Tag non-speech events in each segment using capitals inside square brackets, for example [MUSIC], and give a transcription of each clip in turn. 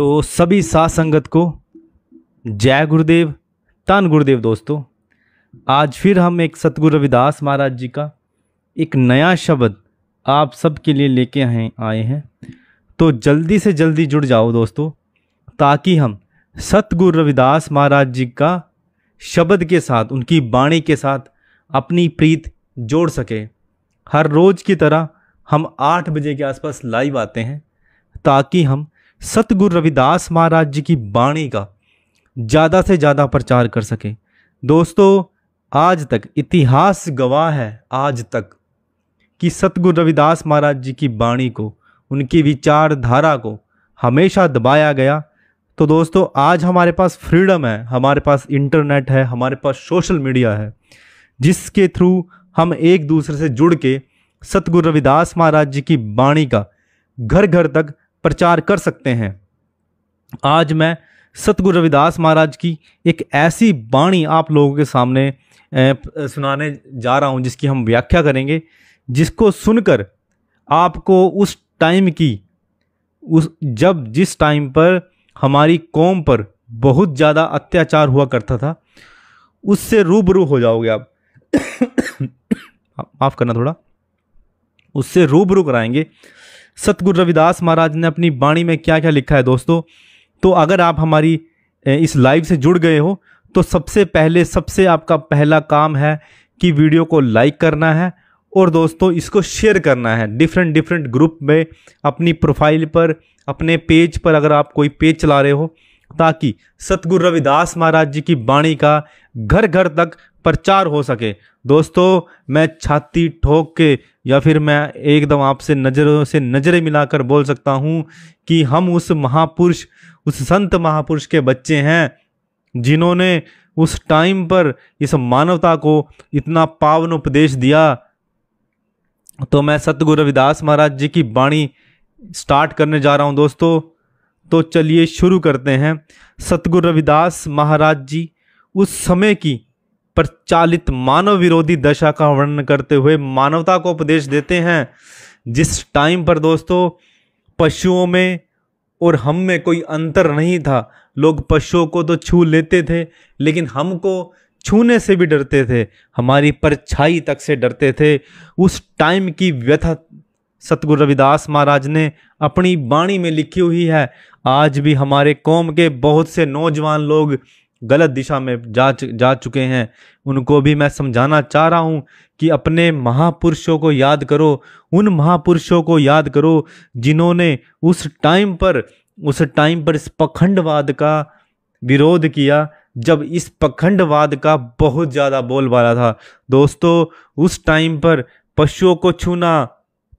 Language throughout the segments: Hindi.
तो सभी सा संगत को जय गुरुदेव तन गुरुदेव दोस्तों आज फिर हम एक सतगुरु रविदास महाराज जी का एक नया शब्द आप सबके लिए लेके आए आए हैं तो जल्दी से जल्दी जुड़ जाओ दोस्तों ताकि हम सतगुरु रविदास महाराज जी का शब्द के साथ उनकी बाणी के साथ अपनी प्रीत जोड़ सके हर रोज़ की तरह हम आठ बजे के आसपास लाइव आते हैं ताकि हम सतगुरु रविदास महाराज जी की बाणी का ज़्यादा से ज़्यादा प्रचार कर सकें दोस्तों आज तक इतिहास गवाह है आज तक कि सतगुरु रविदास महाराज जी की बाणी को उनकी विचारधारा को हमेशा दबाया गया तो दोस्तों आज हमारे पास फ्रीडम है हमारे पास इंटरनेट है हमारे पास सोशल मीडिया है जिसके थ्रू हम एक दूसरे से जुड़ के सतगुरु रविदास महाराज जी की बाणी का घर घर तक प्रचार कर सकते हैं आज मैं सतगुरु रविदास महाराज की एक ऐसी बाणी आप लोगों के सामने सुनाने जा रहा हूँ जिसकी हम व्याख्या करेंगे जिसको सुनकर आपको उस टाइम की उस जब जिस टाइम पर हमारी कौम पर बहुत ज़्यादा अत्याचार हुआ करता था उससे रूबरू हो जाओगे आप [COUGHS] माफ़ करना थोड़ा उससे रूबरू कराएंगे सतगुरु रविदास महाराज ने अपनी बाणी में क्या क्या लिखा है दोस्तों तो अगर आप हमारी इस लाइव से जुड़ गए हो तो सबसे पहले सबसे आपका पहला काम है कि वीडियो को लाइक करना है और दोस्तों इसको शेयर करना है डिफरेंट डिफरेंट ग्रुप में अपनी प्रोफाइल पर अपने पेज पर अगर आप कोई पेज चला रहे हो ताकि सतगुरु रविदास महाराज जी की बाणी का घर घर तक प्रचार हो सके दोस्तों मैं छाती ठोक के या फिर मैं एकदम आपसे नज़रों से नज़रें मिलाकर बोल सकता हूँ कि हम उस महापुरुष उस संत महापुरुष के बच्चे हैं जिन्होंने उस टाइम पर इस मानवता को इतना पावन उपदेश दिया तो मैं सतगुरु रविदास महाराज जी की बाणी स्टार्ट करने जा रहा हूँ दोस्तों तो चलिए शुरू करते हैं सतगुरु रविदास महाराज जी उस समय की प्रचालित मानव विरोधी दशा का वर्णन करते हुए मानवता को उपदेश देते हैं जिस टाइम पर दोस्तों पशुओं में और हम में कोई अंतर नहीं था लोग पशुओं को तो छू लेते थे लेकिन हमको छूने से भी डरते थे हमारी परछाई तक से डरते थे उस टाइम की व्यथा सतगुरु रविदास महाराज ने अपनी बाणी में लिखी हुई है आज भी हमारे कौम के बहुत से नौजवान लोग गलत दिशा में जा जा चुके हैं उनको भी मैं समझाना चाह रहा हूँ कि अपने महापुरुषों को याद करो उन महापुरुषों को याद करो जिन्होंने उस टाइम पर उस टाइम पर इस पखंडवाद का विरोध किया जब इस पखंडवाद का बहुत ज़्यादा बोलबाला था दोस्तों उस टाइम पर पशुओं को छूना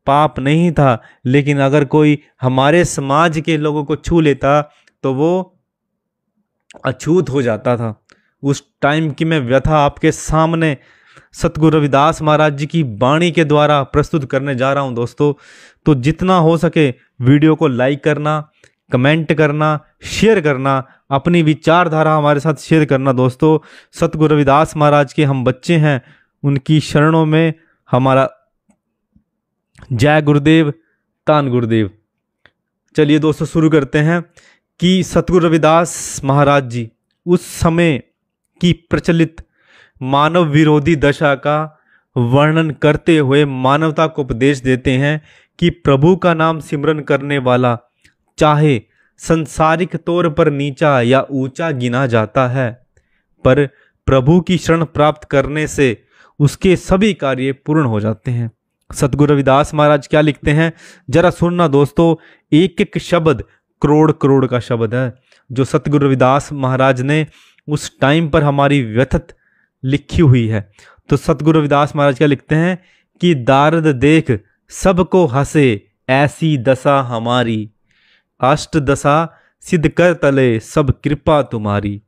पाप नहीं था लेकिन अगर कोई हमारे समाज के लोगों को छू लेता तो वो अछूत हो जाता था उस टाइम की मैं व्यथा आपके सामने सतगुरु रविदास महाराज जी की वाणी के द्वारा प्रस्तुत करने जा रहा हूं दोस्तों तो जितना हो सके वीडियो को लाइक करना कमेंट करना शेयर करना अपनी विचारधारा हमारे साथ शेयर करना दोस्तों सतगुरु रविदास महाराज के हम बच्चे हैं उनकी शरणों में हमारा जय गुरुदेव तान गुरुदेव चलिए दोस्तों शुरू करते हैं कि सतगुरु रविदास महाराज जी उस समय की प्रचलित मानव विरोधी दशा का वर्णन करते हुए मानवता को उपदेश देते हैं कि प्रभु का नाम सिमरन करने वाला चाहे संसारिक तौर पर नीचा या ऊंचा गिना जाता है पर प्रभु की शरण प्राप्त करने से उसके सभी कार्य पूर्ण हो जाते हैं सतगुरु रविदास महाराज क्या लिखते हैं जरा सुनना दोस्तों एक एक शब्द करोड़ करोड़ का शब्द है जो सतगुरु रविदास महाराज ने उस टाइम पर हमारी व्यथत लिखी हुई है तो सतगुरु रविदास महाराज क्या लिखते हैं कि दारद देख सबको हंसे ऐसी दशा हमारी अष्ट दशा सिद्ध कर तले सब कृपा तुम्हारी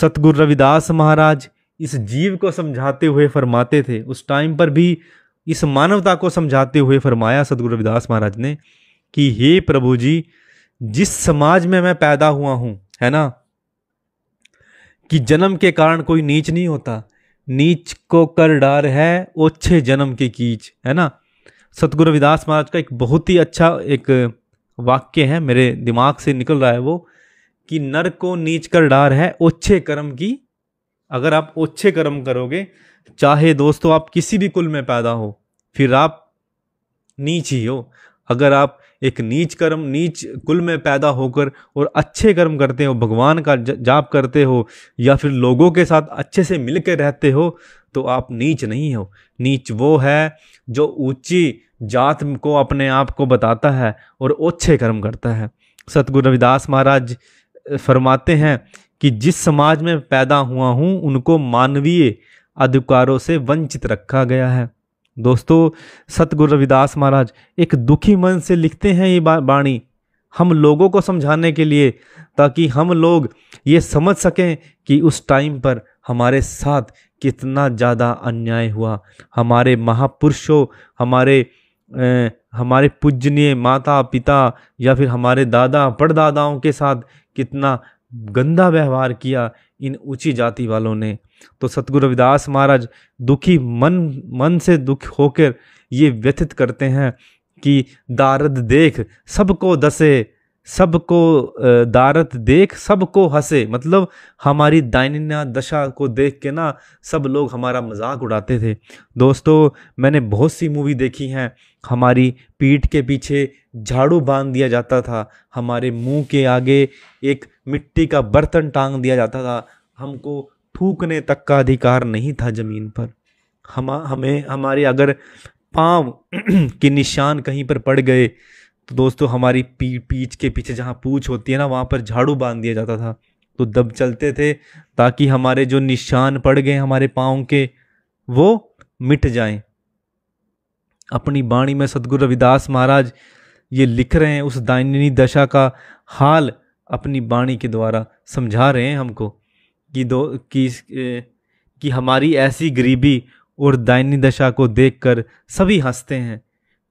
सतगुरु रविदास महाराज इस जीव को समझाते हुए फरमाते थे उस टाइम पर भी इस मानवता को समझाते हुए फरमाया सतगुरु रविदास महाराज ने कि हे प्रभु जी जिस समाज में मैं पैदा हुआ हूं है ना कि जन्म के कारण कोई नीच नहीं होता नीच को कर डार है ओछे जन्म की कीच है ना सतगुरु रविदास महाराज का एक बहुत ही अच्छा एक वाक्य है मेरे दिमाग से निकल रहा है वो कि नर को नीच कर डार है ओछे कर्म की अगर आप ओछे कर्म करोगे चाहे दोस्तों आप किसी भी कुल में पैदा हो फिर आप नीच ही हो अगर आप एक नीच कर्म नीच कुल में पैदा होकर और अच्छे कर्म करते हो भगवान का जाप करते हो या फिर लोगों के साथ अच्छे से मिल रहते हो तो आप नीच नहीं हो नीच वो है जो ऊंची जात को अपने आप को बताता है और ओछे कर्म करता है सतगुरु रविदास महाराज फरमाते हैं कि जिस समाज में पैदा हुआ हूँ उनको मानवीय अधिकारों से वंचित रखा गया है दोस्तों सतगुरु रविदास महाराज एक दुखी मन से लिखते हैं ये बाणी हम लोगों को समझाने के लिए ताकि हम लोग ये समझ सकें कि उस टाइम पर हमारे साथ कितना ज़्यादा अन्याय हुआ हमारे महापुरुषों हमारे ए, हमारे पूजनीय माता पिता या फिर हमारे दादा परदादाओं के साथ कितना गंदा व्यवहार किया इन ऊंची जाति वालों ने तो सतगुरु रविदास महाराज दुखी मन मन से दुख होकर ये व्यथित करते हैं कि दारद देख सबको दसे सबको दारत देख सबको हंसे मतलब हमारी दाइना दशा को देख के ना सब लोग हमारा मजाक उड़ाते थे दोस्तों मैंने बहुत सी मूवी देखी हैं हमारी पीठ के पीछे झाड़ू बांध दिया जाता था हमारे मुंह के आगे एक मिट्टी का बर्तन टांग दिया जाता था हमको थूकने तक का अधिकार नहीं था ज़मीन पर हम हमें हमारे अगर पाँव [CLEARS THROAT] के निशान कहीं पर पड़ गए तो दोस्तों हमारी पी पीछ के पीछे जहाँ पूछ होती है ना वहाँ पर झाड़ू बांध दिया जाता था तो दब चलते थे ताकि हमारे जो निशान पड़ गए हमारे पाँव के वो मिट जाएं अपनी बाणी में सदगुरु रविदास महाराज ये लिख रहे हैं उस दायनी दशा का हाल अपनी बाणी के द्वारा समझा रहे हैं हमको कि दो कि कि हमारी ऐसी गरीबी और दायनी दशा को देखकर सभी हंसते हैं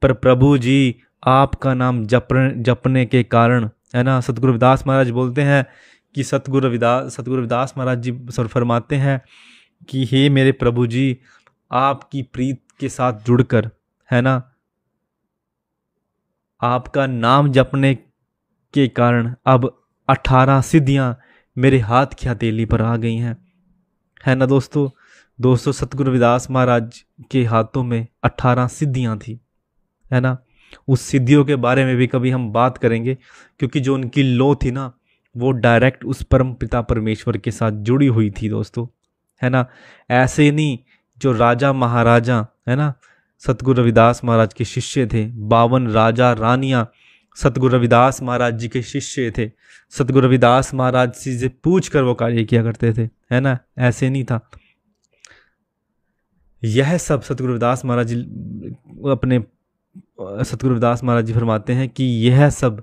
पर प्रभु जी आपका नाम जप जपने के कारण है ना सतगुरु रविदास महाराज बोलते हैं कि सतगुरु रविदास सतगुरु रविदास महाराज जी सर फरमाते हैं कि हे मेरे प्रभु जी आपकी प्रीत के साथ जुड़कर है ना आपका नाम जपने के कारण अब अठारह सिद्धियाँ मेरे हाथ की हथेली पर आ गई हैं है ना दोस्तों दोस्तों सतगुरु विदास महाराज के हाथों में अट्ठारह सिद्धियाँ थी है ना उस सिद्धियों के बारे में भी कभी हम बात करेंगे क्योंकि जो उनकी लो थी ना वो डायरेक्ट उस परम पिता परमेश्वर के साथ जुड़ी हुई थी दोस्तों है ना ऐसे नहीं जो राजा महाराजा है ना सतगुरु रविदास महाराज के शिष्य थे बावन राजा रानियाँ सतगुरु रविदास महाराज जी के शिष्य थे सतगुरु रविदास महाराज जी से पूछ कर वो कार्य किया करते थे है ना ऐसे नहीं था यह सब सतगुरु रविदास महाराज जी अपने सतगुरु रविदास महाराज जी फरमाते हैं कि यह सब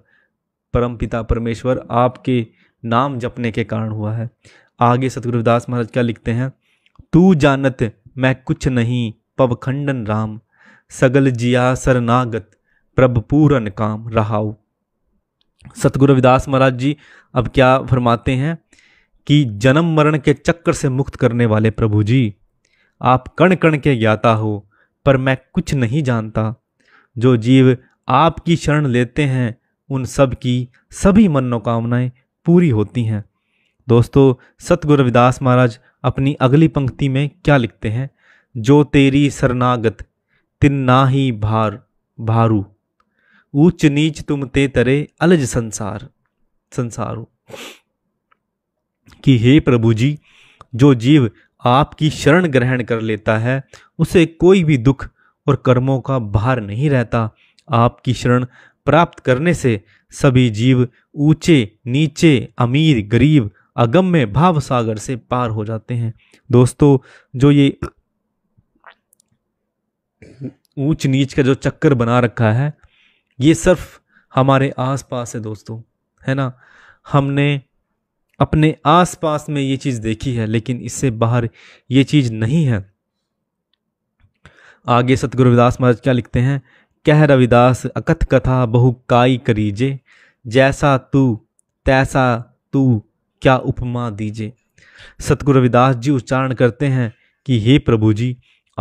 परम पिता परमेश्वर आपके नाम जपने के कारण हुआ है आगे सतगुरु रविदास महाराज क्या लिखते हैं तू जानत मैं कुछ नहीं पवखंडन राम सगल जिया सरनागत प्रभ पूरन काम रहाओ सतगुरु रविदास महाराज जी अब क्या फरमाते हैं कि जन्म मरण के चक्कर से मुक्त करने वाले प्रभु जी आप कण कण के ज्ञाता हो पर मैं कुछ नहीं जानता जो जीव आपकी शरण लेते हैं उन सब की सभी मनोकामनाएं पूरी होती हैं दोस्तों सतगुरु रविदास महाराज अपनी अगली पंक्ति में क्या लिखते हैं जो तेरी शरणागत ही भार भारू ऊंच नीच तुम ते तरे अलज संसार संसारू कि हे प्रभु जी जो जीव आपकी शरण ग्रहण कर लेता है उसे कोई भी दुख और कर्मों का भार नहीं रहता आपकी शरण प्राप्त करने से सभी जीव ऊंचे नीचे अमीर गरीब अगम्य भाव सागर से पार हो जाते हैं दोस्तों जो ये ऊंच नीच का जो चक्कर बना रखा है ये सिर्फ हमारे आसपास है दोस्तों है ना हमने अपने आसपास में ये चीज़ देखी है लेकिन इससे बाहर ये चीज़ नहीं है आगे सतगुरु रविदास महाराज क्या लिखते हैं कह रविदास अकथ कथा बहु काई करीजे जैसा तू तैसा तू क्या उपमा दीजे सतगुरु रविदास जी उच्चारण करते हैं कि हे प्रभु जी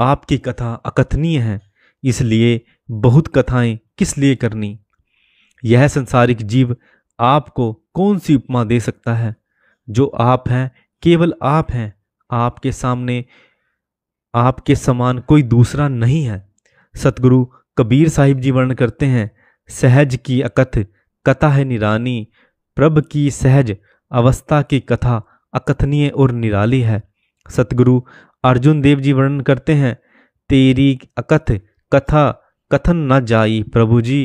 आपकी कथा अकथनीय है इसलिए बहुत कथाएं किस लिए करनी यह संसारिक जीव आपको कौन सी उपमा दे सकता है जो आप हैं केवल आप हैं आपके सामने आपके समान कोई दूसरा नहीं है सतगुरु कबीर साहिब जी वर्णन करते हैं सहज की अकथ कथा है निरानी प्रभ की सहज अवस्था की कथा अकथनीय और निराली है सतगुरु अर्जुन देव जी वर्णन करते हैं तेरी अकथ कथा कथन न जाई प्रभु जी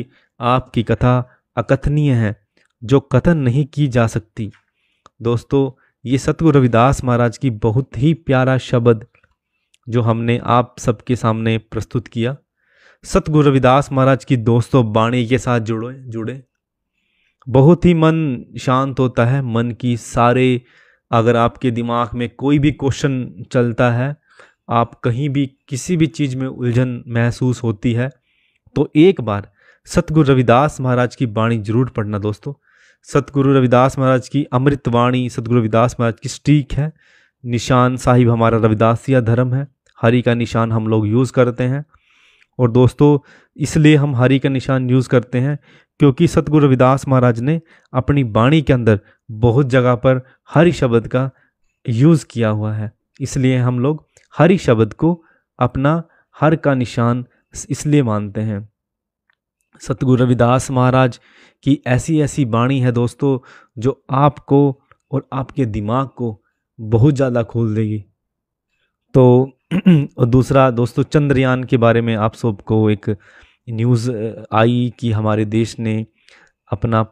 आपकी कथा अकथनीय है जो कथन नहीं की जा सकती दोस्तों ये सतगुरु रविदास महाराज की बहुत ही प्यारा शब्द जो हमने आप सबके सामने प्रस्तुत किया सतगुरु रविदास महाराज की दोस्तों बाणी के साथ जुड़ो जुड़े बहुत ही मन शांत होता है मन की सारे अगर आपके दिमाग में कोई भी क्वेश्चन चलता है आप कहीं भी किसी भी चीज़ में उलझन महसूस होती है तो एक बार सतगुरु रविदास महाराज की वाणी जरूर पढ़ना दोस्तों सतगुरु रविदास महाराज की अमृत वाणी सतगुरु रविदास महाराज की स्टीक है निशान साहिब हमारा रविदासिया धर्म है हरि का निशान हम लोग यूज़ करते हैं और दोस्तों इसलिए हम हरि का निशान यूज़ करते हैं क्योंकि सतगुरु रविदास महाराज ने अपनी वाणी के अंदर बहुत जगह पर हरि शब्द का यूज़ किया हुआ है इसलिए हम लोग हरि शब्द को अपना हर का निशान इसलिए मानते हैं सतगुरु रविदास महाराज की ऐसी ऐसी बाणी है दोस्तों जो आपको और आपके दिमाग को बहुत ज़्यादा खोल देगी तो [CLEARS THROAT] और दूसरा दोस्तों चंद्रयान के बारे में आप सबको एक न्यूज़ आई कि हमारे देश ने अपना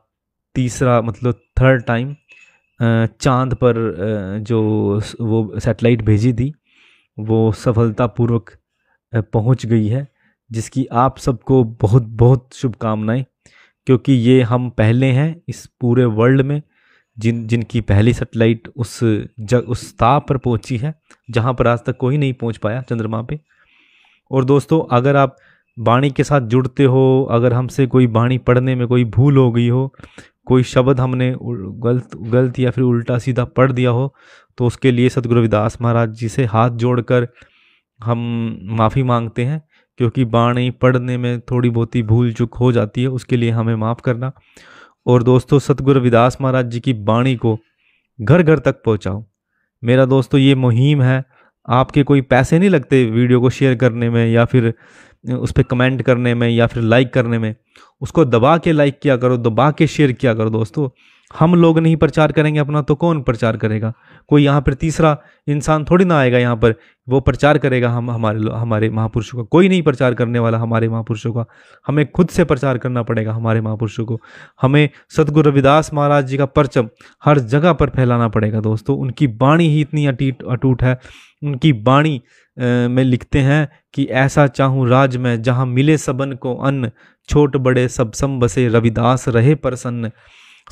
तीसरा मतलब थर्ड टाइम चांद पर जो वो सैटेलाइट भेजी थी वो सफलतापूर्वक पहुंच गई है जिसकी आप सबको बहुत बहुत शुभकामनाएं क्योंकि ये हम पहले हैं इस पूरे वर्ल्ड में जिन जिनकी पहली सैटेलाइट उस जग उस ताप पर पहुंची है जहां पर आज तक कोई नहीं पहुंच पाया चंद्रमा पे और दोस्तों अगर आप बाणी के साथ जुड़ते हो अगर हमसे कोई बाणी पढ़ने में कोई भूल हो गई हो कोई शब्द हमने गलत गलत या फिर उल्टा सीधा पढ़ दिया हो तो उसके लिए सतगुरु रविदास महाराज जी से हाथ जोड़कर हम माफ़ी मांगते हैं क्योंकि बाणी पढ़ने में थोड़ी बहुत ही भूल चुक हो जाती है उसके लिए हमें माफ़ करना और दोस्तों सतगुरु रविदास महाराज जी की बाणी को घर घर तक पहुँचाओ मेरा दोस्तों ये मुहिम है आपके कोई पैसे नहीं लगते वीडियो को शेयर करने में या फिर उस पर कमेंट करने में या फिर लाइक करने में उसको दबा के लाइक किया करो दबा के शेयर किया करो दोस्तों हम लोग नहीं प्रचार करेंगे अपना तो कौन प्रचार करेगा कोई यहाँ पर तीसरा इंसान थोड़ी ना आएगा यहाँ पर वो प्रचार करेगा हम हमारे हमारे महापुरुषों का कोई नहीं प्रचार करने वाला हमारे महापुरुषों का हमें खुद से प्रचार करना पड़ेगा हमारे महापुरुषों को हमें सदगुरु रविदास महाराज जी का परचम हर जगह पर फैलाना पड़ेगा दोस्तों उनकी बाणी ही इतनी अटीट अटूट है उनकी बाणी में लिखते हैं कि ऐसा चाहूँ राज में जहाँ मिले सबन को अन्न छोट बड़े सब सम बसे रविदास रहे प्रसन्न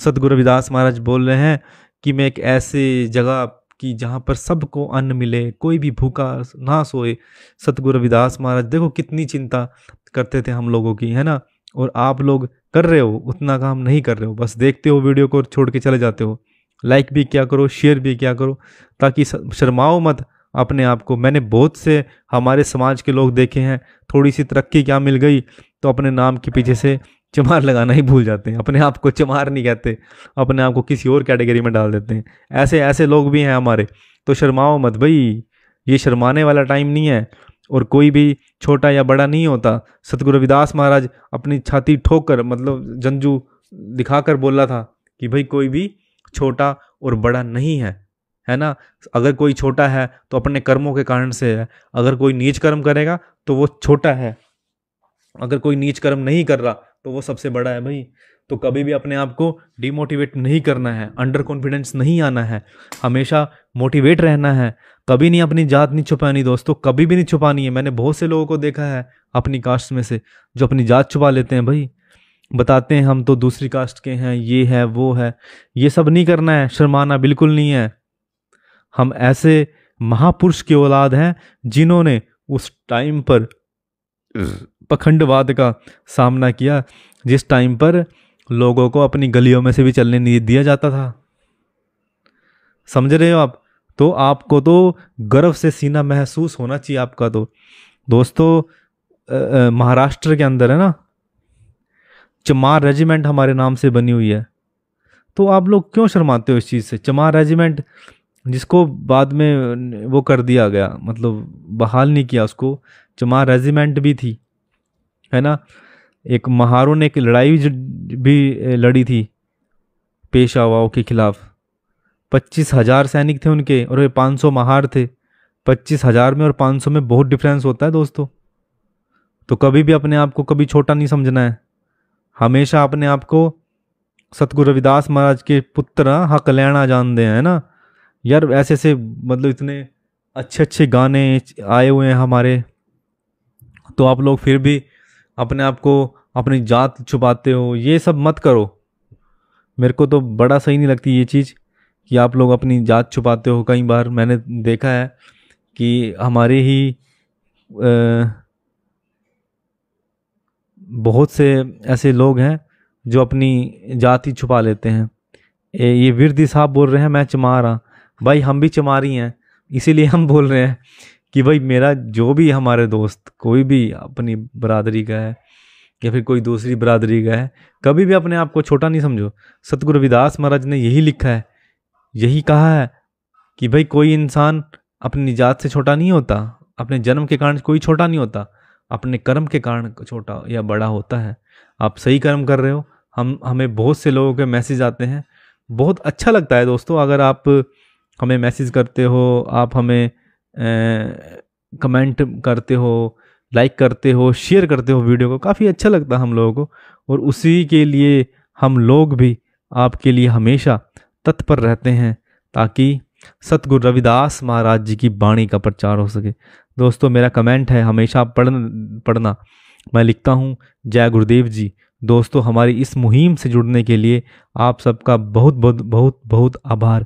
सतगुरु रविदास महाराज बोल रहे हैं कि मैं एक ऐसे जगह कि जहाँ पर सबको अन्न मिले कोई भी भूखा ना सोए सतगुरु रविदास महाराज देखो कितनी चिंता करते थे हम लोगों की है ना और आप लोग कर रहे हो उतना काम नहीं कर रहे हो बस देखते हो वीडियो को छोड़ के चले जाते हो लाइक भी क्या करो शेयर भी क्या करो ताकि शर्माओ मत अपने आप को मैंने बहुत से हमारे समाज के लोग देखे हैं थोड़ी सी तरक्की क्या मिल गई तो अपने नाम के पीछे से चमार लगाना ही भूल जाते हैं अपने आप को चमार नहीं कहते अपने आप को किसी और कैटेगरी में डाल देते हैं ऐसे ऐसे लोग भी हैं हमारे तो शर्माओ मत भई ये शर्माने वाला टाइम नहीं है और कोई भी छोटा या बड़ा नहीं होता सतगुरु रविदास महाराज अपनी छाती ठोक कर मतलब जंजू दिखाकर बोला था कि भाई कोई भी छोटा और बड़ा नहीं है है ना अगर कोई छोटा है तो अपने कर्मों के कारण से है अगर कोई नीच कर्म करेगा तो वो छोटा है अगर कोई नीच कर्म नहीं कर रहा तो वो सबसे बड़ा है भाई तो कभी भी अपने आप को डिमोटिवेट नहीं करना है अंडर कॉन्फिडेंस नहीं आना है हमेशा मोटिवेट रहना है कभी नहीं अपनी जात नहीं छुपानी दोस्तों कभी भी नहीं छुपानी है मैंने बहुत से लोगों को देखा है अपनी कास्ट में से जो अपनी जात छुपा लेते हैं भाई बताते हैं हम तो दूसरी कास्ट के हैं ये है वो है ये सब नहीं करना है शर्माना बिल्कुल नहीं है हम ऐसे महापुरुष की औलाद हैं जिन्होंने उस टाइम पर पखंडवाद का सामना किया जिस टाइम पर लोगों को अपनी गलियों में से भी चलने नहीं दिया जाता था समझ रहे हो आप तो आपको तो गर्व से सीना महसूस होना चाहिए आपका तो दोस्तों महाराष्ट्र के अंदर है ना चमार रेजिमेंट हमारे नाम से बनी हुई है तो आप लोग क्यों शर्माते हो इस चीज़ से चमार रेजिमेंट जिसको बाद में वो कर दिया गया मतलब बहाल नहीं किया उसको चमार रेजिमेंट भी थी है ना एक महारों ने एक लड़ाई भी लड़ी थी पेशावाओं के खिलाफ पच्चीस हज़ार सैनिक थे उनके और वे पाँच सौ महार थे पच्चीस हज़ार में और पाँच सौ में बहुत डिफरेंस होता है दोस्तों तो कभी भी अपने आप को कभी छोटा नहीं समझना है हमेशा अपने आप को सतगुरु रविदास महाराज के पुत्र हाँ कल्याणा जानते हैं ना यार ऐसे ऐसे मतलब इतने अच्छे अच्छे गाने आए हुए हैं हमारे तो आप लोग फिर भी अपने आप को अपनी जात छुपाते हो ये सब मत करो मेरे को तो बड़ा सही नहीं लगती ये चीज़ कि आप लोग अपनी जात छुपाते हो कई बार मैंने देखा है कि हमारे ही आ, बहुत से ऐसे लोग हैं जो अपनी जाति छुपा लेते हैं ए, ये विरदी साहब बोल रहे हैं मैं चमारा भाई हम भी चमारी हैं इसीलिए हम बोल रहे हैं कि भाई मेरा जो भी हमारे दोस्त कोई भी अपनी बरदरी का है या फिर कोई दूसरी बरदरी का है कभी भी अपने आप को छोटा नहीं समझो सतगुरु रविदास महाराज ने यही लिखा है यही कहा है कि भाई कोई इंसान अपनी निजात से छोटा नहीं होता अपने जन्म के कारण कोई छोटा नहीं होता अपने कर्म के कारण छोटा या बड़ा होता है आप सही कर्म कर रहे हो हम हमें बहुत से लोगों के मैसेज आते हैं बहुत अच्छा लगता है दोस्तों अगर आप हमें मैसेज करते हो आप हमें कमेंट करते हो लाइक करते हो शेयर करते हो वीडियो को काफ़ी अच्छा लगता है हम लोगों को और उसी के लिए हम लोग भी आपके लिए हमेशा तत्पर रहते हैं ताकि सतगुरु रविदास महाराज जी की बाणी का प्रचार हो सके दोस्तों मेरा कमेंट है हमेशा पढ़ पढ़ना मैं लिखता हूँ जय गुरुदेव जी दोस्तों हमारी इस मुहिम से जुड़ने के लिए आप सबका बहुत बहुत बहुत बहुत आभार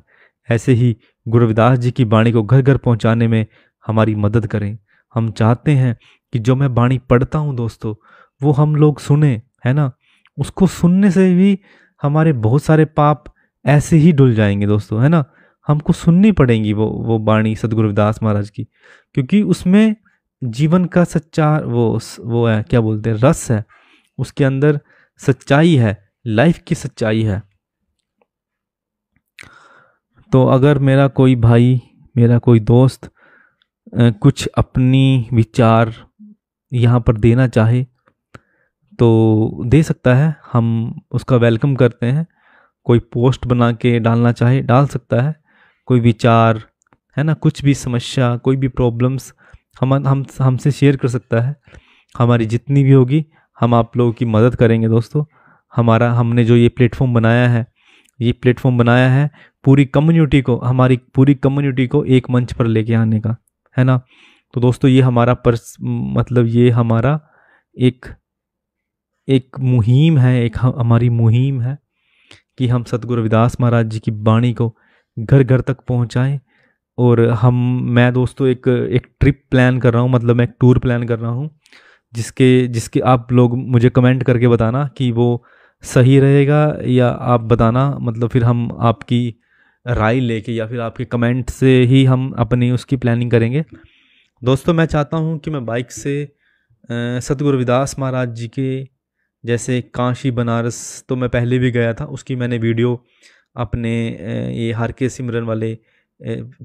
ऐसे ही गुरु रविदास जी की बाणी को घर घर पहुंचाने में हमारी मदद करें हम चाहते हैं कि जो मैं बाणी पढ़ता हूं दोस्तों वो हम लोग सुने है ना उसको सुनने से भी हमारे बहुत सारे पाप ऐसे ही डुल जाएंगे दोस्तों है ना हमको सुननी पड़ेगी वो वो बाणी सदगुरु रविदास महाराज की क्योंकि उसमें जीवन का सच्चा वो वो है क्या बोलते हैं रस है उसके अंदर सच्चाई है लाइफ की सच्चाई है तो अगर मेरा कोई भाई मेरा कोई दोस्त कुछ अपनी विचार यहाँ पर देना चाहे तो दे सकता है हम उसका वेलकम करते हैं कोई पोस्ट बना के डालना चाहे डाल सकता है कोई विचार है ना कुछ भी समस्या कोई भी प्रॉब्लम्स हम हम हमसे शेयर कर सकता है हमारी जितनी भी होगी हम आप लोगों की मदद करेंगे दोस्तों हमारा हमने जो ये प्लेटफॉर्म बनाया है ये प्लेटफॉर्म बनाया है पूरी कम्युनिटी को हमारी पूरी कम्युनिटी को एक मंच पर लेके आने का है ना तो दोस्तों ये हमारा पर्स मतलब ये हमारा एक एक मुहिम है एक हमारी मुहिम है कि हम सतगुरु रविदास महाराज जी की बाणी को घर घर तक पहुंचाएं और हम मैं दोस्तों एक एक ट्रिप प्लान कर रहा हूँ मतलब मैं एक टूर प्लान कर रहा हूँ जिसके जिसके आप लोग मुझे कमेंट करके बताना कि वो सही रहेगा या आप बताना मतलब फिर हम आपकी राय लेके या फिर आपके कमेंट से ही हम अपनी उसकी प्लानिंग करेंगे दोस्तों मैं चाहता हूँ कि मैं बाइक से सतगुरु रविदास महाराज जी के जैसे काशी बनारस तो मैं पहले भी गया था उसकी मैंने वीडियो अपने ये हर के सिमरन वाले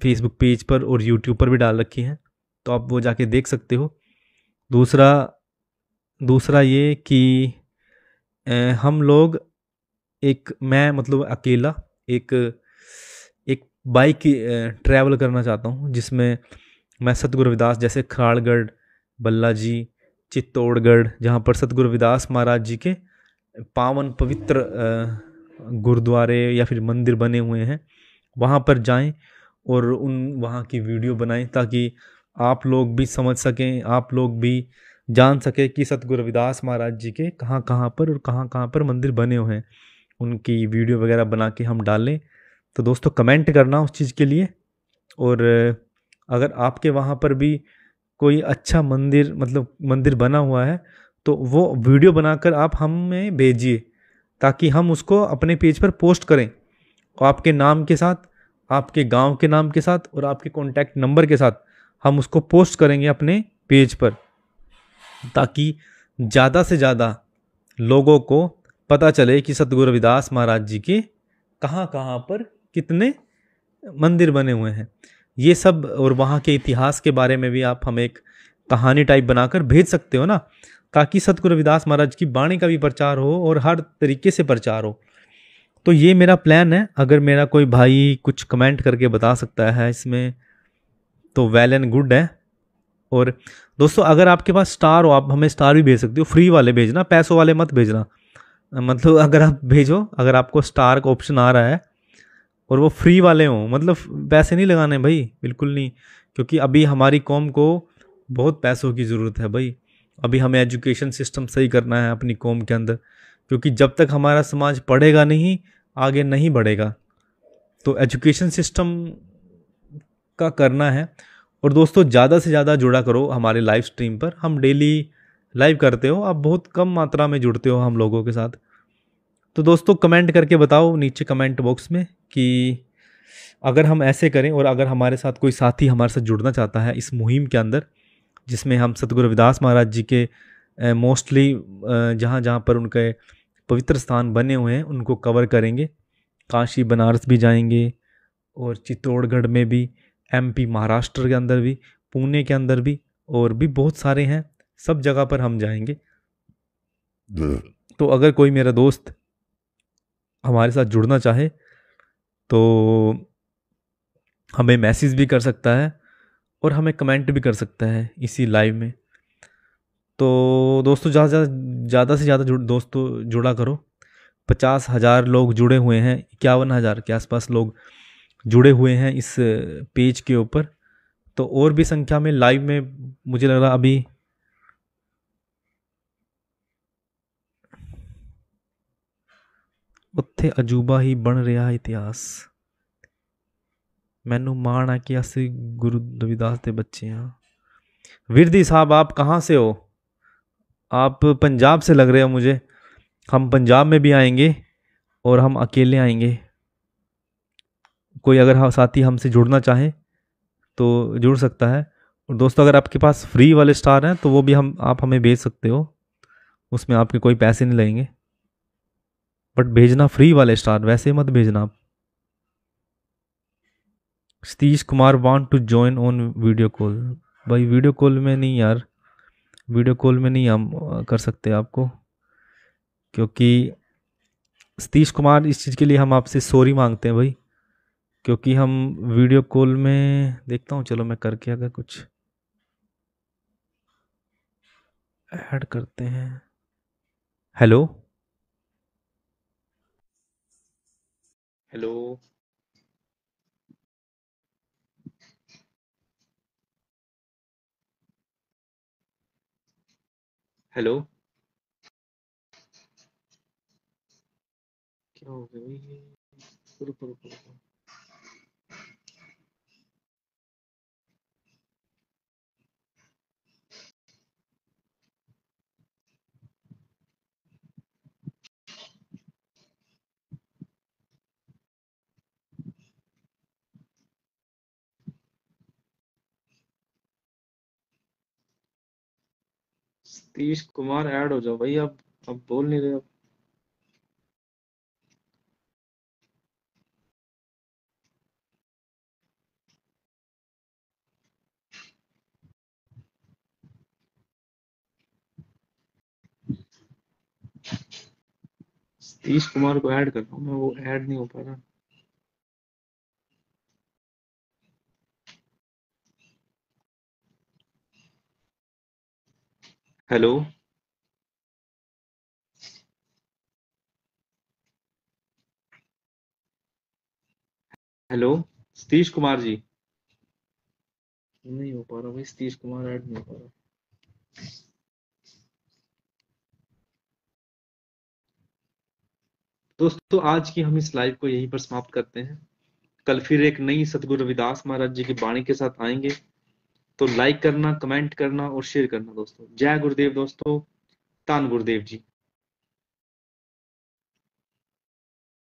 फेसबुक पेज पर और यूट्यूब पर भी डाल रखी हैं तो आप वो जाके देख सकते हो दूसरा दूसरा ये कि हम लोग एक मैं मतलब अकेला एक बाइक की ट्रैवल करना चाहता हूँ जिसमें मैं सतगुरु रविदास जैसे बल्ला बल्लाजी चित्तौड़गढ़ जहाँ पर सतगुरु रविदास महाराज जी के पावन पवित्र गुरुद्वारे या फिर मंदिर बने हुए हैं वहाँ पर जाएं और उन वहाँ की वीडियो बनाएं ताकि आप लोग भी समझ सकें आप लोग भी जान सकें कि सतगुरु रविदास महाराज जी के कहाँ कहाँ पर और कहाँ कहाँ पर मंदिर बने हुए हैं उनकी वीडियो वगैरह बना के हम डालें तो दोस्तों कमेंट करना उस चीज़ के लिए और अगर आपके वहाँ पर भी कोई अच्छा मंदिर मतलब मंदिर बना हुआ है तो वो वीडियो बनाकर आप हमें भेजिए ताकि हम उसको अपने पेज पर पोस्ट करें और आपके नाम के साथ आपके गांव के नाम के साथ और आपके कॉन्टैक्ट नंबर के साथ हम उसको पोस्ट करेंगे अपने पेज पर ताकि ज़्यादा से ज़्यादा लोगों को पता चले कि सतगुरु रविदास महाराज जी के कहाँ कहाँ पर कितने मंदिर बने हुए हैं ये सब और वहाँ के इतिहास के बारे में भी आप हमें एक कहानी टाइप बनाकर भेज सकते हो ना ताकि सतगुरु रविदास महाराज की वाणी का भी प्रचार हो और हर तरीके से प्रचार हो तो ये मेरा प्लान है अगर मेरा कोई भाई कुछ कमेंट करके बता सकता है इसमें तो वेल एंड गुड है और दोस्तों अगर आपके पास स्टार हो आप हमें स्टार भी भेज सकते हो फ्री वाले भेजना पैसों वाले मत भेजना मतलब अगर आप भेजो अगर आपको स्टार का ऑप्शन आ रहा है और वो फ्री वाले हों मतलब पैसे नहीं लगाने भाई बिल्कुल नहीं क्योंकि अभी हमारी कौम को बहुत पैसों की ज़रूरत है भाई अभी हमें एजुकेशन सिस्टम सही करना है अपनी कौम के अंदर क्योंकि जब तक हमारा समाज पढ़ेगा नहीं आगे नहीं बढ़ेगा तो एजुकेशन सिस्टम का करना है और दोस्तों ज़्यादा से ज़्यादा जुड़ा करो हमारे लाइव स्ट्रीम पर हम डेली लाइव करते हो आप बहुत कम मात्रा में जुड़ते हो हम लोगों के साथ तो दोस्तों कमेंट करके बताओ नीचे कमेंट बॉक्स में कि अगर हम ऐसे करें और अगर हमारे साथ कोई साथी हमारे साथ जुड़ना चाहता है इस मुहिम के अंदर जिसमें हम सतगुरु रविदास महाराज जी के मोस्टली जहाँ जहाँ पर उनके पवित्र स्थान बने हुए हैं उनको कवर करेंगे काशी बनारस भी जाएंगे और चित्तौड़गढ़ में भी एमपी महाराष्ट्र के अंदर भी पुणे के अंदर भी और भी बहुत सारे हैं सब जगह पर हम जाएंगे तो अगर कोई मेरा दोस्त हमारे साथ जुड़ना चाहे तो हमें मैसेज भी कर सकता है और हमें कमेंट भी कर सकता है इसी लाइव में तो दोस्तों ज़्यादा से ज़्यादा से ज़्यादा जुड़ दोस्तों जुड़ा करो पचास हज़ार लोग जुड़े हुए हैं इक्यावन हज़ार के आसपास लोग जुड़े हुए हैं इस पेज के ऊपर तो और भी संख्या में लाइव में मुझे लग रहा अभी ਉੱਥੇ ਅਜੂਬਾ ਹੀ ਬਣ ਰਿਹਾ ਇਤਿਹਾਸ ਮੈਨੂੰ ਮਾਣ ਆ ਕਿ ਅਸੀਂ ਗੁਰੂ ਰਵਿਦਾਸ ਦੇ ਬੱਚੇ ਹਾਂ विरदी साहब आप कहाँ से हो आप पंजाब से लग रहे हो मुझे हम पंजाब में भी आएंगे और हम अकेले आएंगे कोई अगर हाँ साथी हमसे जुड़ना चाहे तो जुड़ सकता है और दोस्तों अगर आपके पास फ्री वाले स्टार हैं तो वो भी हम आप हमें भेज सकते हो उसमें आपके कोई पैसे नहीं लगेंगे बट भेजना फ्री वाले स्टार वैसे मत भेजना आप Satish Kumar want to join on video call भाई वीडियो कॉल में नहीं यार वीडियो कॉल में नहीं हम कर सकते आपको क्योंकि सतीश कुमार इस चीज़ के लिए हम आपसे सॉरी मांगते हैं भाई क्योंकि हम वीडियो कॉल में देखता हूँ चलो मैं करके अगर कुछ ऐड करते हैं हेलो हेलो हेलो क्या हो गया भाई रुको रुको रुको नीतीश कुमार ऐड हो जाओ भाई अब अब बोल नहीं रहे अब कुमार को ऐड कर रहा हूँ मैं वो ऐड नहीं हो पा रहा हेलो हेलो सतीश कुमार जी नहीं हो पा रहा भाई सतीश कुमार ऐड नहीं हो पा रहा दोस्तों आज की हम इस लाइव को यहीं पर समाप्त करते हैं कल फिर एक नई सदगुरु रविदास महाराज जी की बाणी के साथ आएंगे तो लाइक करना कमेंट करना और शेयर करना दोस्तों जय गुरुदेव दोस्तों धन गुरुदेव जी